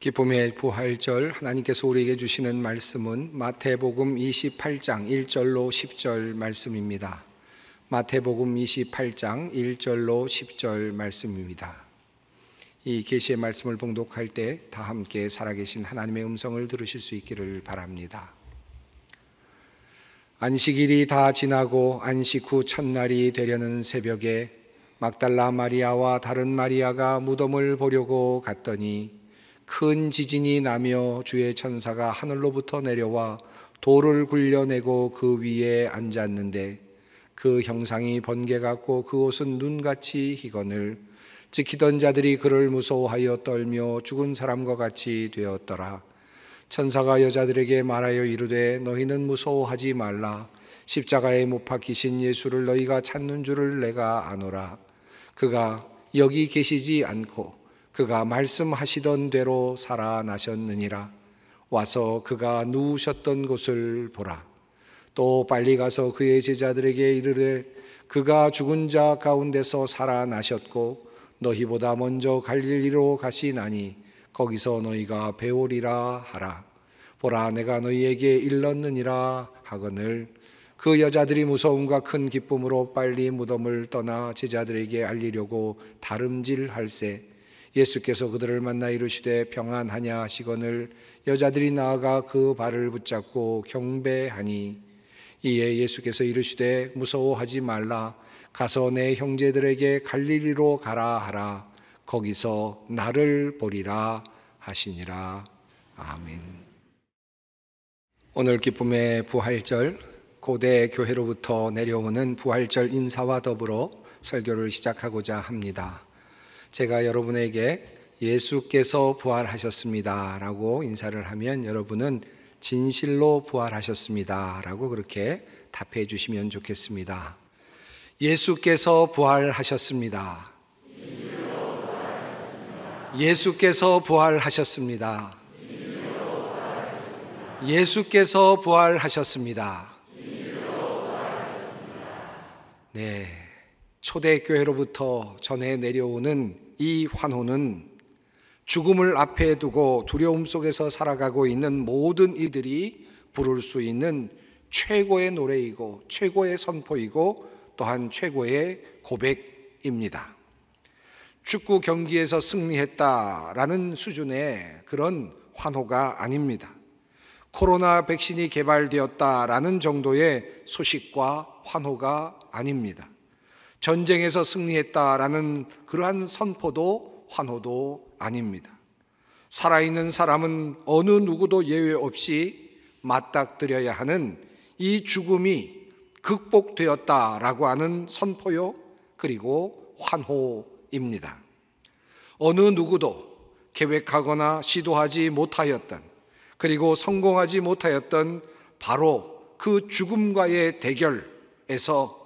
기쁨의 부활절 하나님께서 우리에게 주시는 말씀은 마태복음 28장 1절로 10절 말씀입니다. 마태복음 28장 1절로 10절 말씀입니다. 이 계시의 말씀을 봉독할 때 다 함께 살아계신 하나님의 음성을 들으실 수 있기를 바랍니다. 안식일이 다 지나고 안식 후 첫날이 되려는 새벽에 막달라 마리아와 다른 마리아가 무덤을 보려고 갔더니 큰 지진이 나며 주의 천사가 하늘로부터 내려와 돌을 굴려내고 그 위에 앉았는데 그 형상이 번개 같고 그 옷은 눈같이 희건을 지키던 자들이 그를 무서워하여 떨며 죽은 사람과 같이 되었더라. 천사가 여자들에게 말하여 이르되 너희는 무서워하지 말라. 십자가에 못 박히신 예수를 너희가 찾는 줄을 내가 아노라. 그가 여기 계시지 않고 그가 말씀하시던 대로 살아나셨느니라. 와서 그가 누우셨던 곳을 보라. 또 빨리 가서 그의 제자들에게 이르되 그가 죽은 자 가운데서 살아나셨고 너희보다 먼저 갈릴리로 가시나니 거기서 너희가 배우리라 하라. 보라 내가 너희에게 일렀느니라 하거늘 그 여자들이 무서움과 큰 기쁨으로 빨리 무덤을 떠나 제자들에게 알리려고 다름질할세 예수께서 그들을 만나 이르시되 평안하냐 하시거늘 여자들이 나아가 그 발을 붙잡고 경배하니 이에 예수께서 이르시되 무서워하지 말라 가서 내 형제들에게 갈릴리로 가라 하라 거기서 나를 보리라 하시니라 아멘 오늘 기쁨의 부활절 고대 교회로부터 내려오는 부활절 인사와 더불어 설교를 시작하고자 합니다. 제가 여러분에게 예수께서 부활하셨습니다. 라고 인사를 하면 여러분은 진실로 부활하셨습니다. 라고 그렇게 답해 주시면 좋겠습니다. 예수께서 부활하셨습니다. 예수께서 부활하셨습니다. 예수께서 부활하셨습니다. 네. 초대교회로부터 전해 내려오는 이 환호는 죽음을 앞에 두고 두려움 속에서 살아가고 있는 모든 이들이 부를 수 있는 최고의 노래이고 최고의 선포이고 또한 최고의 고백입니다. 축구 경기에서 승리했다라는 수준의 그런 환호가 아닙니다. 코로나 백신이 개발되었다라는 정도의 소식과 환호가 아닙니다. 전쟁에서 승리했다라는 그러한 선포도 환호도 아닙니다. 살아있는 사람은 어느 누구도 예외 없이 맞닥뜨려야 하는 이 죽음이 극복되었다라고 하는 선포요, 그리고 환호입니다. 어느 누구도 계획하거나 시도하지 못하였던, 그리고 성공하지 못하였던 바로 그 죽음과의 대결에서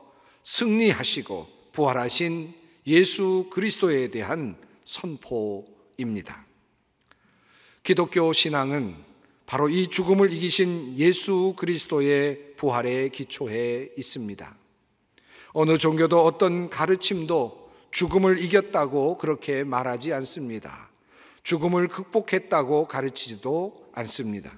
승리하시고 부활하신 예수 그리스도에 대한 선포입니다. 기독교 신앙은 바로 이 죽음을 이기신 예수 그리스도의 부활에 기초해 있습니다. 어느 종교도 어떤 가르침도 죽음을 이겼다고 그렇게 말하지 않습니다. 죽음을 극복했다고 가르치지도 않습니다.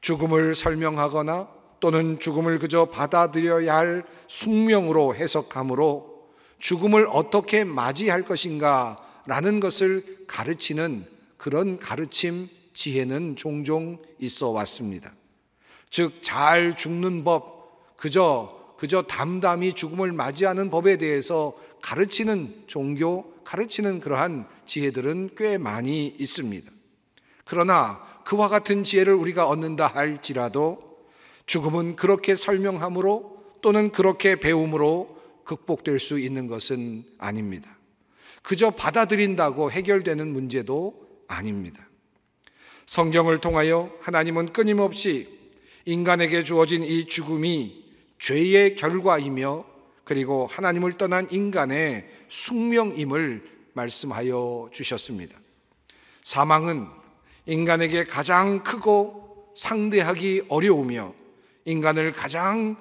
죽음을 설명하거나 또는 죽음을 그저 받아들여야 할 숙명으로 해석함으로 죽음을 어떻게 맞이할 것인가 라는 것을 가르치는 그런 가르침 지혜는 종종 있어 왔습니다. 즉, 잘 죽는 법, 그저, 그저 담담히 죽음을 맞이하는 법에 대해서 가르치는 종교, 가르치는 그러한 지혜들은 꽤 많이 있습니다. 그러나 그와 같은 지혜를 우리가 얻는다 할지라도 죽음은 그렇게 설명함으로 또는 그렇게 배움으로 극복될 수 있는 것은 아닙니다. 그저 받아들인다고 해결되는 문제도 아닙니다. 성경을 통하여 하나님은 끊임없이 인간에게 주어진 이 죽음이 죄의 결과이며 그리고 하나님을 떠난 인간의 숙명임을 말씀하여 주셨습니다. 사망은 인간에게 가장 크고 상대하기 어려우며 인간을 가장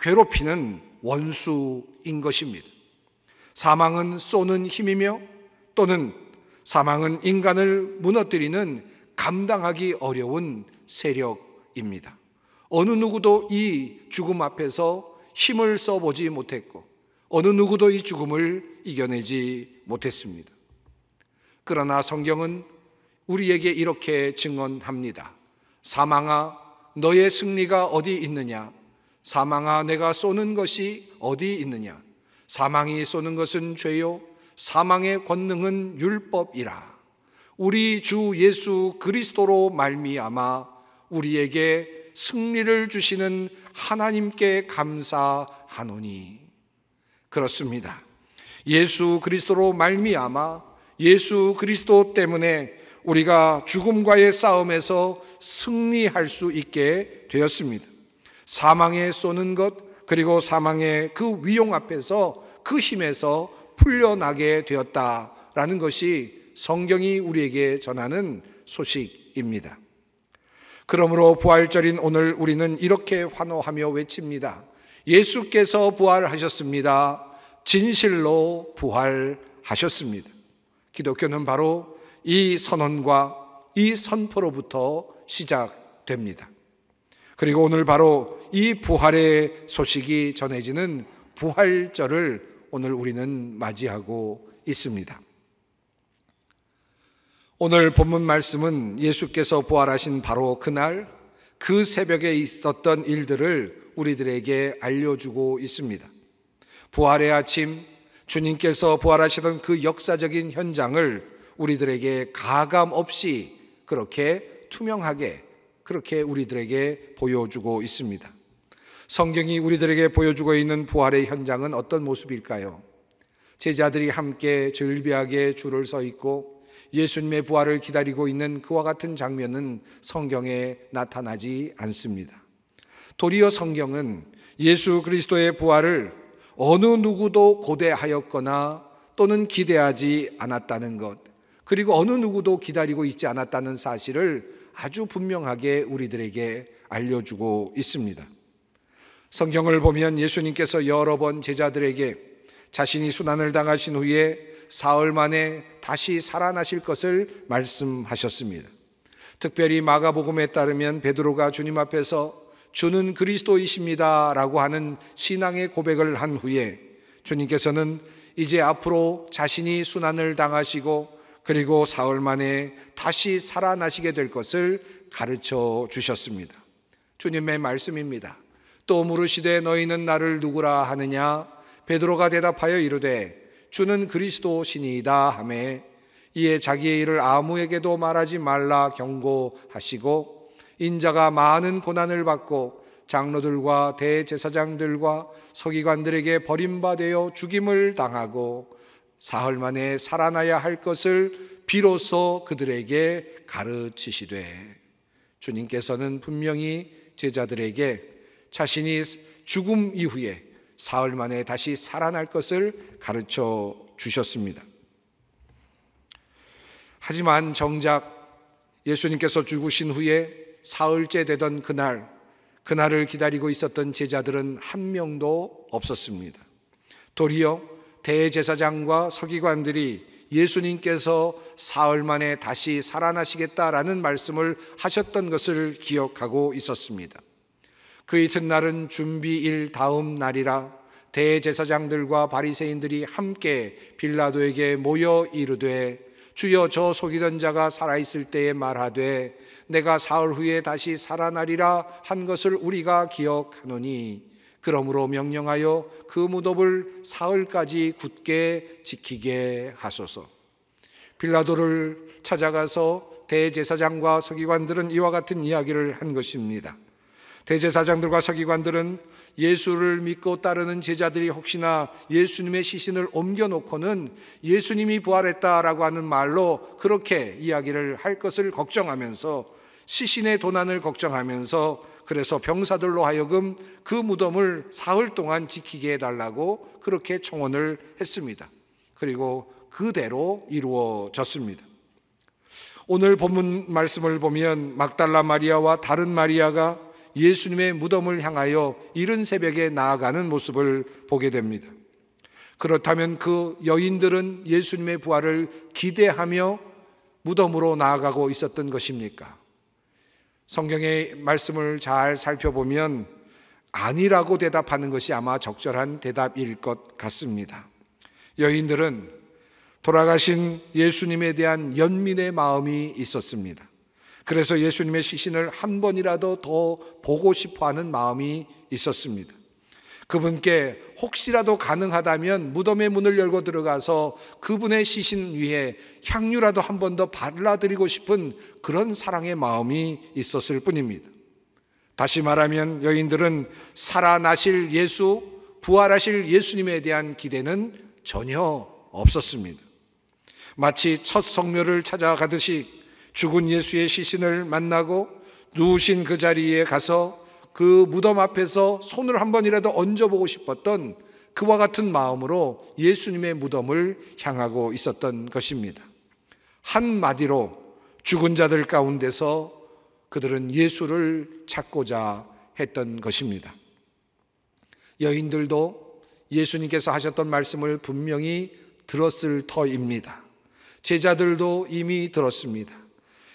괴롭히는 원수인 것입니다. 사망은 쏘는 힘이며 또는 사망은 인간을 무너뜨리는 감당하기 어려운 세력입니다. 어느 누구도 이 죽음 앞에서 힘을 써보지 못했고, 어느 누구도 이 죽음을 이겨내지 못했습니다. 그러나 성경은 우리에게 이렇게 증언합니다. 사망아, 너의 승리가 어디 있느냐? 사망아 내가 쏘는 것이 어디 있느냐? 사망이 쏘는 것은 죄요 사망의 권능은 율법이라. 우리 주 예수 그리스도로 말미암아 우리에게 승리를 주시는 하나님께 감사하노니. 그렇습니다. 예수 그리스도로 말미암아 예수 그리스도 때문에 우리가 죽음과의 싸움에서 승리할 수 있게 되었습니다. 사망에 쏘는 것, 그리고 사망의 그 위용 앞에서 그 힘에서 풀려나게 되었다라는 것이 성경이 우리에게 전하는 소식입니다. 그러므로 부활절인 오늘 우리는 이렇게 환호하며 외칩니다. 예수께서 부활하셨습니다. 진실로 부활하셨습니다. 기독교는 바로 이 선언과 이 선포로부터 시작됩니다. 그리고 오늘 바로 이 부활의 소식이 전해지는 부활절을 오늘 우리는 맞이하고 있습니다. 오늘 본문 말씀은 예수께서 부활하신 바로 그날 그 새벽에 있었던 일들을 우리들에게 알려주고 있습니다. 부활의 아침 주님께서 부활하시던 그 역사적인 현장을 우리들에게 가감 없이 그렇게 투명하게 그렇게 우리들에게 보여주고 있습니다. 성경이 우리들에게 보여주고 있는 부활의 현장은 어떤 모습일까요? 제자들이 함께 즐비하게 줄을 서 있고 예수님의 부활을 기다리고 있는 그와 같은 장면은 성경에 나타나지 않습니다. 도리어 성경은 예수 그리스도의 부활을 어느 누구도 고대하였거나 또는 기대하지 않았다는 것, 그리고 어느 누구도 기다리고 있지 않았다는 사실을 아주 분명하게 우리들에게 알려주고 있습니다. 성경을 보면 예수님께서 여러 번 제자들에게 자신이 수난을 당하신 후에 사흘 만에 다시 살아나실 것을 말씀하셨습니다. 특별히 마가복음에 따르면 베드로가 주님 앞에서 주는 그리스도이십니다라고 하는 신앙의 고백을 한 후에 주님께서는 이제 앞으로 자신이 수난을 당하시고 그리고 사흘 만에 다시 살아나시게 될 것을 가르쳐 주셨습니다. 주님의 말씀입니다. 또 물으시되 너희는 나를 누구라 하느냐 베드로가 대답하여 이르되 주는 그리스도시니이다 하매 이에 자기의 일을 아무에게도 말하지 말라 경고하시고 인자가 많은 고난을 받고 장로들과 대제사장들과 서기관들에게 버림받아 죽임을 당하고 사흘 만에 살아나야 할 것을 비로소 그들에게 가르치시되 주님께서는 분명히 제자들에게 자신이 죽음 이후에 사흘 만에 다시 살아날 것을 가르쳐 주셨습니다. 하지만 정작 예수님께서 죽으신 후에 사흘째 되던 그날, 그날을 기다리고 있었던 제자들은 한 명도 없었습니다. 도리어 대제사장과 서기관들이 예수님께서 사흘 만에 다시 살아나시겠다라는 말씀을 하셨던 것을 기억하고 있었습니다. 그 이튿날은 준비일 다음 날이라 대제사장들과 바리새인들이 함께 빌라도에게 모여 이르되 주여 저 속이던 자가 살아있을 때에 말하되 내가 사흘 후에 다시 살아나리라 한 것을 우리가 기억하노니 그러므로 명령하여 그 무덤을 사흘까지 굳게 지키게 하소서. 빌라도를 찾아가서 대제사장과 서기관들은 이와 같은 이야기를 한 것입니다. 대제사장들과 서기관들은 예수를 믿고 따르는 제자들이 혹시나 예수님의 시신을 옮겨놓고는 예수님이 부활했다라고 하는 말로 그렇게 이야기를 할 것을 걱정하면서 시신의 도난을 걱정하면서 그래서 병사들로 하여금 그 무덤을 사흘 동안 지키게 해달라고 그렇게 청원을 했습니다. 그리고 그대로 이루어졌습니다. 오늘 본문 말씀을 보면 막달라 마리아와 다른 마리아가 예수님의 무덤을 향하여 이른 새벽에 나아가는 모습을 보게 됩니다. 그렇다면 그 여인들은 예수님의 부활을 기대하며 무덤으로 나아가고 있었던 것입니까? 성경의 말씀을 잘 살펴보면 아니라고 대답하는 것이 아마 적절한 대답일 것 같습니다. 여인들은 돌아가신 예수님에 대한 연민의 마음이 있었습니다. 그래서 예수님의 시신을 한 번이라도 더 보고 싶어 하는 마음이 있었습니다. 그분께 혹시라도 가능하다면 무덤의 문을 열고 들어가서 그분의 시신 위에 향유라도 한 번 더 발라드리고 싶은 그런 사랑의 마음이 있었을 뿐입니다. 다시 말하면 여인들은 살아나실 예수, 부활하실 예수님에 대한 기대는 전혀 없었습니다. 마치 첫 성묘를 찾아가듯이 죽은 예수의 시신을 만나고 누우신 그 자리에 가서 그 무덤 앞에서 손을 한 번이라도 얹어보고 싶었던 그와 같은 마음으로 예수님의 무덤을 향하고 있었던 것입니다. 한마디로 죽은 자들 가운데서 그들은 예수를 찾고자 했던 것입니다. 여인들도 예수님께서 하셨던 말씀을 분명히 들었을 터입니다. 제자들도 이미 들었습니다.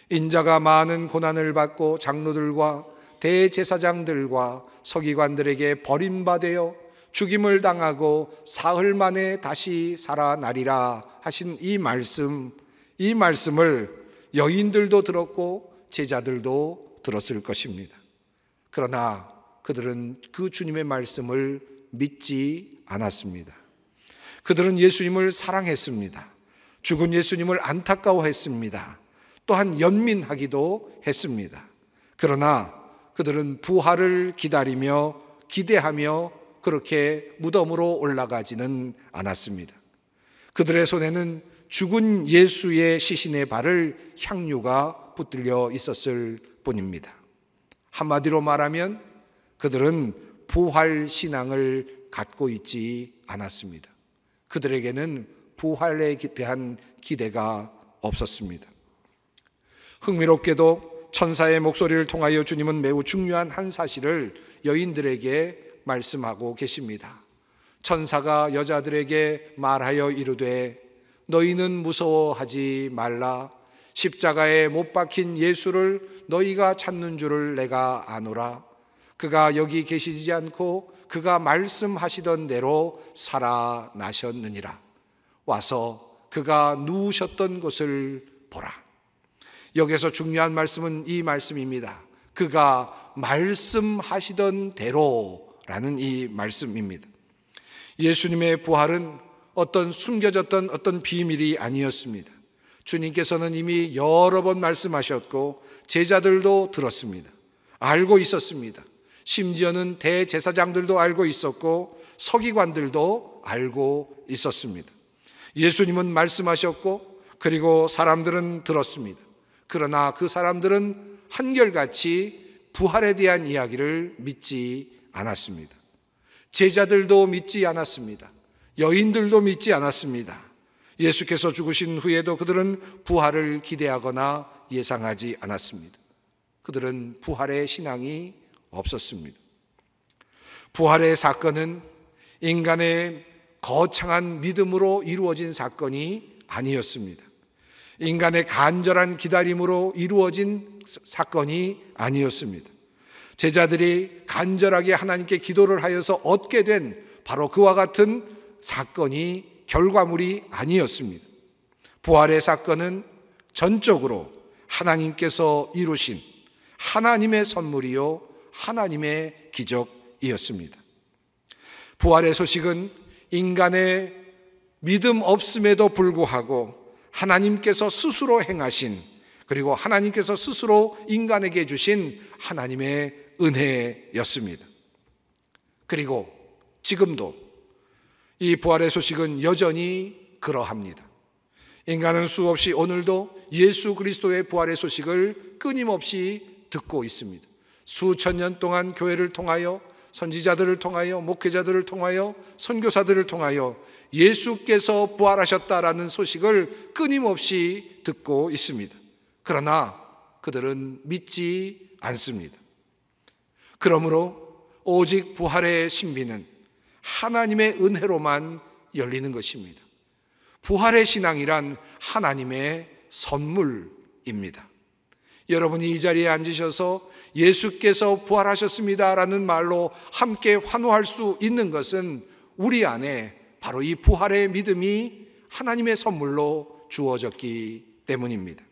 인자가 많은 고난을 받고 장로들과 대제사장들과 서기관들에게 버림받아 요 죽임을 당하고 사흘 만에 다시 살아나리라 하신 이 말씀, 이 말씀을 여인들도 들었고 제자들도 들었을 것입니다. 그러나 그들은 그 주님의 말씀을 믿지 않았습니다. 그들은 예수님을 사랑했습니다. 죽은 예수님을 안타까워했습니다. 또한 연민하기도 했습니다. 그러나 그들은 부활을 기다리며 기대하며 그렇게 무덤으로 올라가지는 않았습니다. 그들의 손에는 죽은 예수의 시신의 발을 향유가 붙들려 있었을 뿐입니다. 한마디로 말하면 그들은 부활 신앙을 갖고 있지 않았습니다. 그들에게는 부활에 대한 기대가 없었습니다. 흥미롭게도 천사의 목소리를 통하여 주님은 매우 중요한 한 사실을 여인들에게 말씀하고 계십니다. 천사가 여자들에게 말하여 이르되 너희는 무서워하지 말라 십자가에 못 박힌 예수를 너희가 찾는 줄을 내가 아노라 그가 여기 계시지 않고 그가 말씀하시던 대로 살아나셨느니라 와서 그가 누우셨던 것을 보라 여기서 중요한 말씀은 이 말씀입니다. 그가 말씀하시던 대로라는 이 말씀입니다. 예수님의 부활은 어떤 숨겨졌던 어떤 비밀이 아니었습니다. 주님께서는 이미 여러 번 말씀하셨고 제자들도 들었습니다. 알고 있었습니다. 심지어는 대제사장들도 알고 있었고 서기관들도 알고 있었습니다. 예수님은 말씀하셨고 그리고 사람들은 들었습니다. 그러나 그 사람들은 한결같이 부활에 대한 이야기를 믿지 않았습니다. 제자들도 믿지 않았습니다. 여인들도 믿지 않았습니다. 예수께서 죽으신 후에도 그들은 부활을 기대하거나 예상하지 않았습니다. 그들은 부활의 신앙이 없었습니다. 부활의 사건은 인간의 거창한 믿음으로 이루어진 사건이 아니었습니다. 인간의 간절한 기다림으로 이루어진 사건이 아니었습니다. 제자들이 간절하게 하나님께 기도를 하여서 얻게 된 바로 그와 같은 사건이 결과물이 아니었습니다. 부활의 사건은 전적으로 하나님께서 이루신 하나님의 선물이요, 하나님의 기적이었습니다. 부활의 소식은 인간의 믿음 없음에도 불구하고 하나님께서 스스로 행하신 그리고 하나님께서 스스로 인간에게 주신 하나님의 은혜였습니다. 그리고 지금도 이 부활의 소식은 여전히 그러합니다. 인간은 수없이 오늘도 예수 그리스도의 부활의 소식을 끊임없이 듣고 있습니다. 수천 년 동안 교회를 통하여 선지자들을 통하여 목회자들을 통하여 선교사들을 통하여 예수께서 부활하셨다라는 소식을 끊임없이 듣고 있습니다. 그러나 그들은 믿지 않습니다. 그러므로 오직 부활의 신비는 하나님의 은혜로만 열리는 것입니다. 부활의 신앙이란 하나님의 선물입니다. 여러분이 이 자리에 앉으셔서 예수께서 부활하셨습니다라는 말로 함께 환호할 수 있는 것은 우리 안에 바로 이 부활의 믿음이 하나님의 선물로 주어졌기 때문입니다.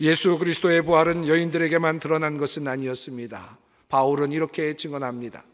예수 그리스도의 부활은 여인들에게만 드러난 것은 아니었습니다. 바울은 이렇게 증언합니다.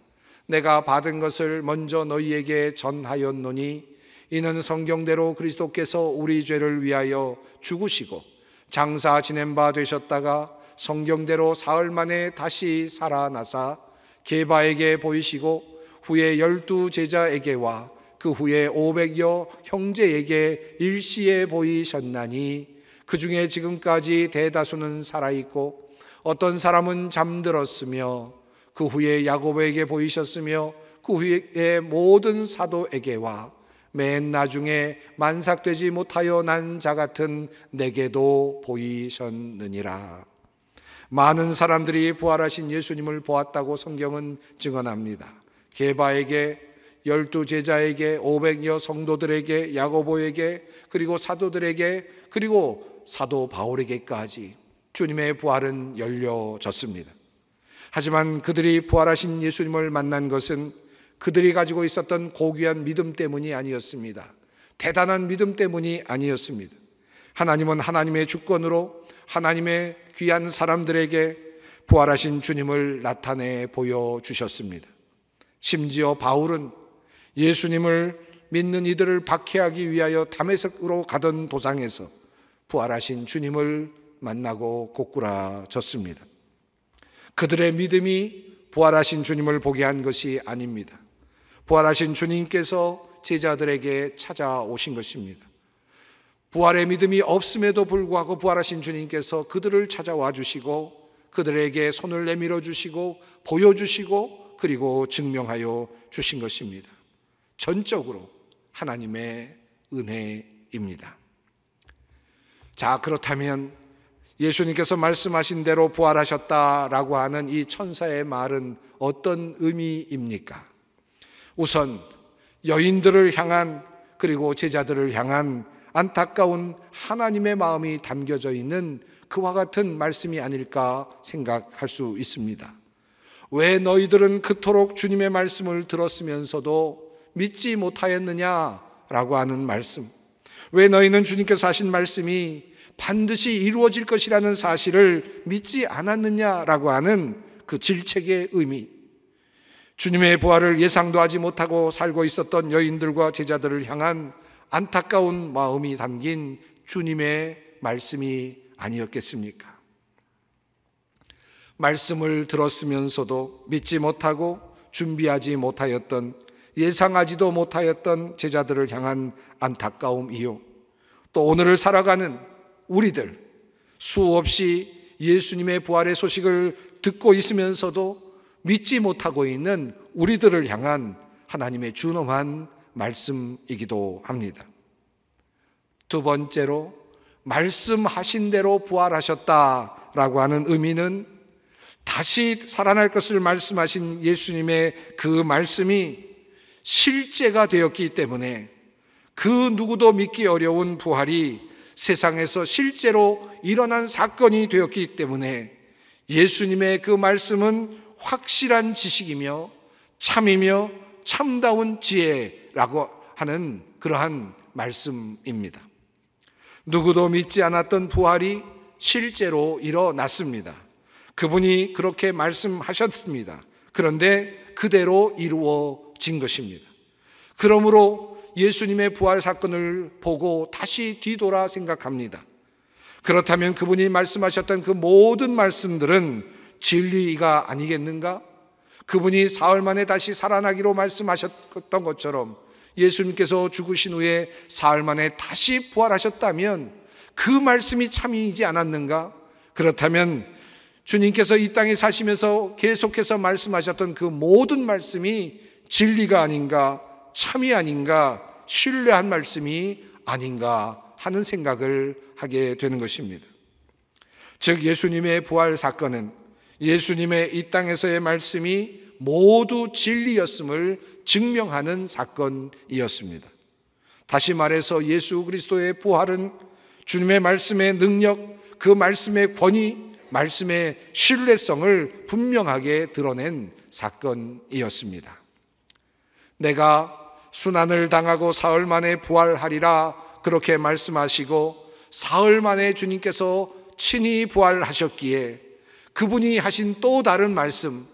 내가 받은 것을 먼저 너희에게 전하였노니 이는 성경대로 그리스도께서 우리 죄를 위하여 죽으시고 장사 지낸 바 되셨다가 성경대로 사흘 만에 다시 살아나사 게바에게 보이시고 후에 열두 제자에게와 그 후에 오백여 형제에게 일시에 보이셨나니 그 중에 지금까지 대다수는 살아있고 어떤 사람은 잠들었으며 그 후에 야곱에게 보이셨으며 그 후에 모든 사도에게와 맨 나중에 만삭되지 못하여 난 자 같은 내게도 보이셨느니라. 많은 사람들이 부활하신 예수님을 보았다고 성경은 증언합니다. 개바에게 열두 제자에게 오백여 성도들에게 야고보에게 그리고 사도들에게 그리고 사도 바울에게까지 주님의 부활은 열려졌습니다. 하지만 그들이 부활하신 예수님을 만난 것은 그들이 가지고 있었던 고귀한 믿음 때문이 아니었습니다. 대단한 믿음 때문이 아니었습니다. 하나님은 하나님의 주권으로 하나님의 귀한 사람들에게 부활하신 주님을 나타내 보여주셨습니다. 심지어 바울은 예수님을 믿는 이들을 박해하기 위하여 담에색으로 가던 도상에서 부활하신 주님을 만나고 고꾸라졌습니다. 그들의 믿음이 부활하신 주님을 보게 한 것이 아닙니다. 부활하신 주님께서 제자들에게 찾아오신 것입니다. 부활의 믿음이 없음에도 불구하고 부활하신 주님께서 그들을 찾아와 주시고 그들에게 손을 내밀어 주시고 보여주시고 그리고 증명하여 주신 것입니다. 전적으로 하나님의 은혜입니다. 자, 그렇다면 예수님께서 말씀하신 대로 부활하셨다라고 하는 이 천사의 말은 어떤 의미입니까? 우선 여인들을 향한 그리고 제자들을 향한 안타까운 하나님의 마음이 담겨져 있는 그와 같은 말씀이 아닐까 생각할 수 있습니다. 왜 너희들은 그토록 주님의 말씀을 들었으면서도 믿지 못하였느냐라고 하는 말씀. 왜 너희는 주님께서 하신 말씀이 반드시 이루어질 것이라는 사실을 믿지 않았느냐라고 하는 그 질책의 의미. 주님의 부활을 예상도 하지 못하고 살고 있었던 여인들과 제자들을 향한 안타까운 마음이 담긴 주님의 말씀이 아니었겠습니까? 말씀을 들었으면서도 믿지 못하고 준비하지 못하였던 예상하지도 못하였던 제자들을 향한 안타까움이요. 또 오늘을 살아가는 우리들 수없이 예수님의 부활의 소식을 듣고 있으면서도 믿지 못하고 있는 우리들을 향한 하나님의 준엄한 말씀이기도 합니다. 두 번째로 말씀하신 대로 부활하셨다라고 하는 의미는 다시 살아날 것을 말씀하신 예수님의 그 말씀이 실제가 되었기 때문에 그 누구도 믿기 어려운 부활이 세상에서 실제로 일어난 사건이 되었기 때문에 예수님의 그 말씀은 확실한 지식이며 참이며 참다운 지혜라고 하는 그러한 말씀입니다. 누구도 믿지 않았던 부활이 실제로 일어났습니다. 그분이 그렇게 말씀하셨습니다. 그런데 그대로 이루어진 것입니다. 그러므로 예수님의 부활 사건을 보고 다시 뒤돌아 생각합니다. 그렇다면 그분이 말씀하셨던 그 모든 말씀들은 진리가 아니겠는가? 그분이 사흘 만에 다시 살아나기로 말씀하셨던 것처럼 예수님께서 죽으신 후에 사흘 만에 다시 부활하셨다면 그 말씀이 참이지 않았는가? 그렇다면 주님께서 이 땅에 사시면서 계속해서 말씀하셨던 그 모든 말씀이 진리가 아닌가, 참이 아닌가, 신뢰한 말씀이 아닌가 하는 생각을 하게 되는 것입니다. 즉, 예수님의 부활 사건은 예수님의 이 땅에서의 말씀이 모두 진리였음을 증명하는 사건이었습니다. 다시 말해서 예수 그리스도의 부활은 주님의 말씀의 능력, 그 말씀의 권위, 말씀의 신뢰성을 분명하게 드러낸 사건이었습니다. 내가 순환을 당하고 사흘 만에 부활하리라 그렇게 말씀하시고 사흘 만에 주님께서 친히 부활하셨기에 그분이 하신 또 다른 말씀,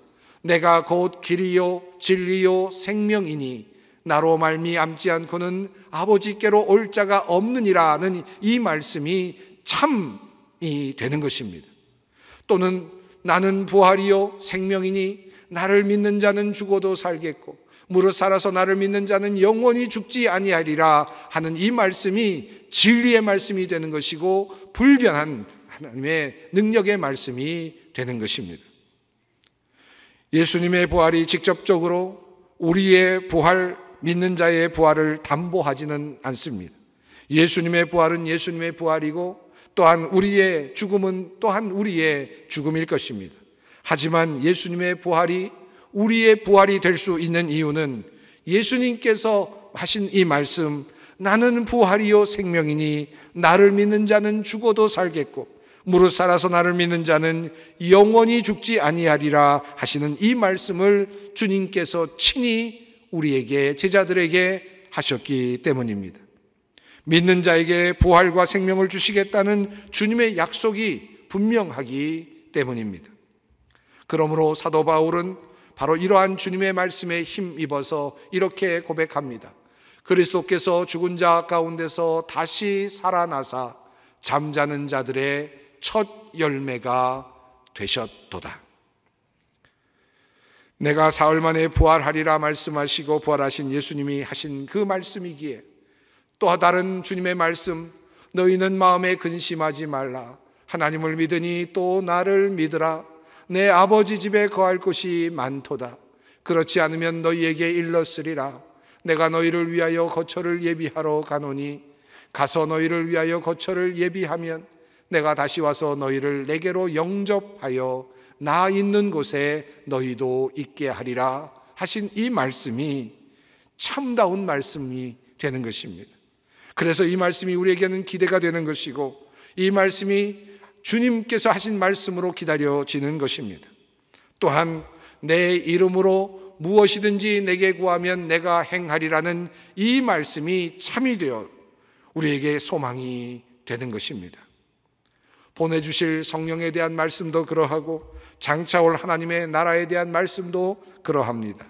내가 곧 길이요 진리요 생명이니 나로 말미암지 않고는 아버지께로 올 자가 없느니라는 이 말씀이 참이 되는 것입니다. 또는 나는 부활이요 생명이니 나를 믿는 자는 죽어도 살겠고 무릇 살아서 나를 믿는 자는 영원히 죽지 아니하리라 하는 이 말씀이 진리의 말씀이 되는 것이고 불변한 하나님의 능력의 말씀이 되는 것입니다. 예수님의 부활이 직접적으로 우리의 부활, 믿는 자의 부활을 담보하지는 않습니다. 예수님의 부활은 예수님의 부활이고 또한 우리의 죽음은 또한 우리의 죽음일 것입니다. 하지만 예수님의 부활이 우리의 부활이 될 수 있는 이유는 예수님께서 하신 이 말씀, 나는 부활이요 생명이니 나를 믿는 자는 죽어도 살겠고 무릇 살아서 나를 믿는 자는 영원히 죽지 아니하리라 하시는 이 말씀을 주님께서 친히 우리에게 제자들에게 하셨기 때문입니다. 믿는 자에게 부활과 생명을 주시겠다는 주님의 약속이 분명하기 때문입니다. 그러므로 사도 바울은 바로 이러한 주님의 말씀에 힘입어서 이렇게 고백합니다. 그리스도께서 죽은 자 가운데서 다시 살아나사 잠자는 자들의 첫 열매가 되셨도다. 내가 사흘 만에 부활하리라 말씀하시고 부활하신 예수님이 하신 그 말씀이기에 또 다른 주님의 말씀 너희는 마음에 근심하지 말라 하나님을 믿으니 또 나를 믿으라 내 아버지 집에 거할 곳이 많도다. 그렇지 않으면 너희에게 일렀으리라. 내가 너희를 위하여 거처를 예비하러 가노니 가서 너희를 위하여 거처를 예비하면 내가 다시 와서 너희를 내게로 영접하여 나 있는 곳에 너희도 있게 하리라 하신 이 말씀이 참다운 말씀이 되는 것입니다. 그래서 이 말씀이 우리에게는 기대가 되는 것이고 이 말씀이 주님께서 하신 말씀으로 기다려지는 것입니다. 또한 내 이름으로 무엇이든지 내게 구하면 내가 행하리라는 이 말씀이 참이 되어 우리에게 소망이 되는 것입니다. 보내주실 성령에 대한 말씀도 그러하고 장차 올 하나님의 나라에 대한 말씀도 그러합니다.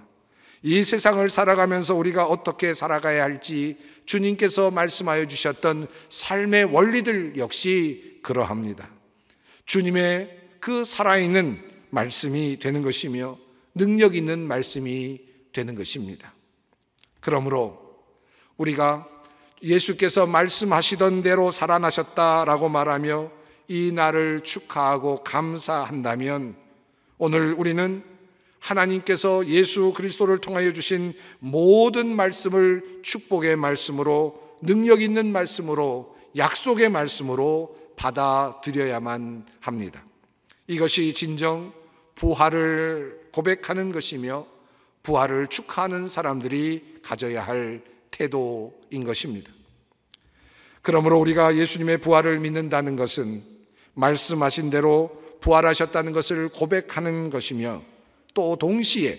이 세상을 살아가면서 우리가 어떻게 살아가야 할지 주님께서 말씀하여 주셨던 삶의 원리들 역시 그러합니다. 주님의 그 살아있는 말씀이 되는 것이며 능력 있는 말씀이 되는 것입니다. 그러므로 우리가 예수께서 말씀하시던 대로 살아나셨다라고 말하며 이 날을 축하하고 감사한다면 오늘 우리는 하나님께서 예수 그리스도를 통하여 주신 모든 말씀을 축복의 말씀으로 능력 있는 말씀으로 약속의 말씀으로 받아들여야만 합니다. 이것이 진정 부활을 고백하는 것이며 부활을 축하하는 사람들이 가져야 할 태도인 것입니다. 그러므로 우리가 예수님의 부활을 믿는다는 것은 말씀하신 대로 부활하셨다는 것을 고백하는 것이며 또 동시에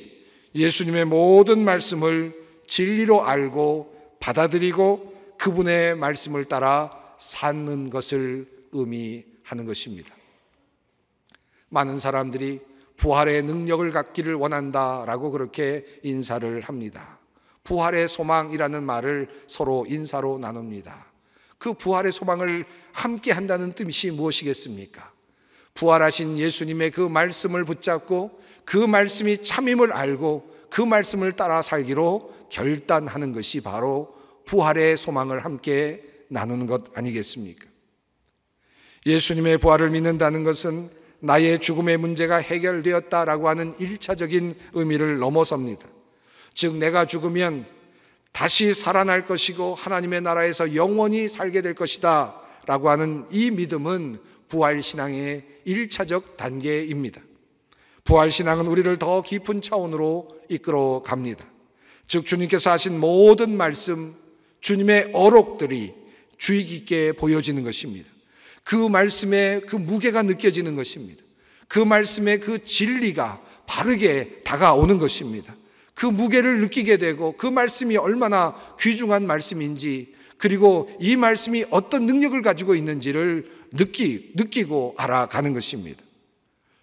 예수님의 모든 말씀을 진리로 알고 받아들이고 그분의 말씀을 따라 사는 것을 의미하는 것입니다. 많은 사람들이 부활의 능력을 갖기를 원한다 라고 그렇게 인사를 합니다. 부활의 소망이라는 말을 서로 인사로 나눕니다. 그 부활의 소망을 함께 한다는 뜻이 무엇이겠습니까? 부활하신 예수님의 그 말씀을 붙잡고 그 말씀이 참임을 알고 그 말씀을 따라 살기로 결단하는 것이 바로 부활의 소망을 함께 나누는 것 아니겠습니까? 예수님의 부활을 믿는다는 것은 나의 죽음의 문제가 해결되었다라고 하는 일차적인 의미를 넘어섭니다. 즉, 내가 죽으면 다시 살아날 것이고 하나님의 나라에서 영원히 살게 될 것이다 라고 하는 이 믿음은 부활신앙의 일차적 단계입니다. 부활신앙은 우리를 더 깊은 차원으로 이끌어 갑니다. 즉, 주님께서 하신 모든 말씀, 주님의 어록들이 주의 깊게 보여지는 것입니다. 그 말씀에 그 무게가 느껴지는 것입니다. 그 말씀에 그 진리가 바르게 다가오는 것입니다. 그 무게를 느끼게 되고 그 말씀이 얼마나 귀중한 말씀인지 그리고 이 말씀이 어떤 능력을 가지고 있는지를 느끼, 느끼고 알아가는 것입니다.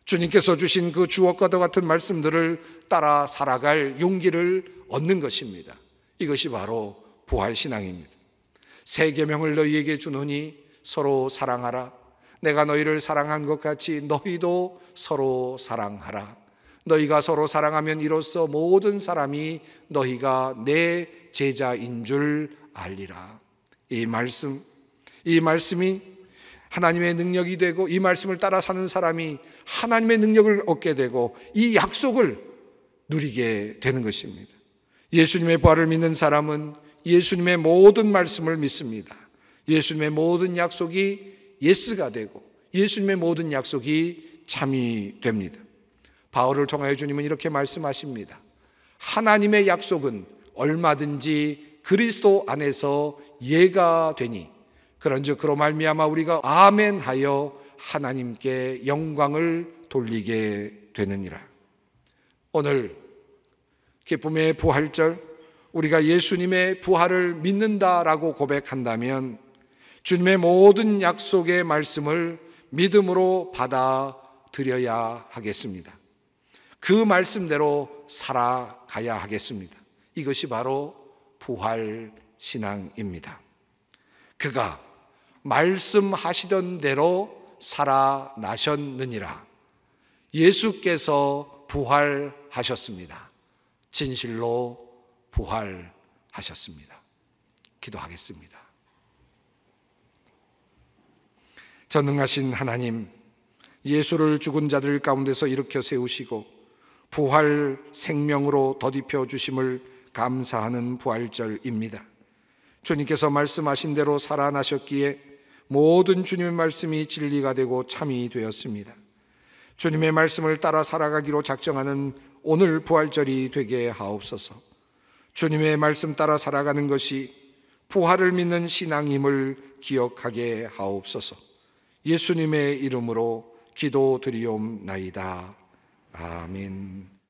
주님께서 주신 그 주옥과도 같은 말씀들을 따라 살아갈 용기를 얻는 것입니다. 이것이 바로 부활신앙입니다. 새 계명을 너희에게 주노니 서로 사랑하라. 내가 너희를 사랑한 것 같이 너희도 서로 사랑하라. 너희가 서로 사랑하면 이로써 모든 사람이 너희가 내 제자인 줄 알리라. 이 말씀, 이 말씀이 하나님의 능력이 되고 이 말씀을 따라 사는 사람이 하나님의 능력을 얻게 되고 이 약속을 누리게 되는 것입니다. 예수님의 부활을 믿는 사람은 예수님의 모든 말씀을 믿습니다. 예수님의 모든 약속이 예스가 되고 예수님의 모든 약속이 참이 됩니다. 바울을 통하여 주님은 이렇게 말씀하십니다. 하나님의 약속은 얼마든지 그리스도 안에서 예가 되니 그런즉 그로 말미암아 우리가 아멘하여 하나님께 영광을 돌리게 되느니라. 오늘 기쁨의 부활절 우리가 예수님의 부활을 믿는다라고 고백한다면 주님의 모든 약속의 말씀을 믿음으로 받아들여야 하겠습니다. 그 말씀대로 살아가야 하겠습니다. 이것이 바로 부활 신앙입니다. 그가 말씀하시던 대로 살아나셨느니라. 예수께서 부활하셨습니다. 진실로 부활하셨습니다. 기도하겠습니다. 전능하신 하나님, 예수를 죽은 자들 가운데서 일으켜 세우시고 부활 생명으로 더딥혀 주심을 감사하는 부활절입니다. 주님께서 말씀하신 대로 살아나셨기에 모든 주님의 말씀이 진리가 되고 참이 되었습니다. 주님의 말씀을 따라 살아가기로 작정하는 오늘 부활절이 되게 하옵소서. 주님의 말씀 따라 살아가는 것이 부활을 믿는 신앙임을 기억하게 하옵소서. 예수님의 이름으로 기도드리옵나이다. 아멘.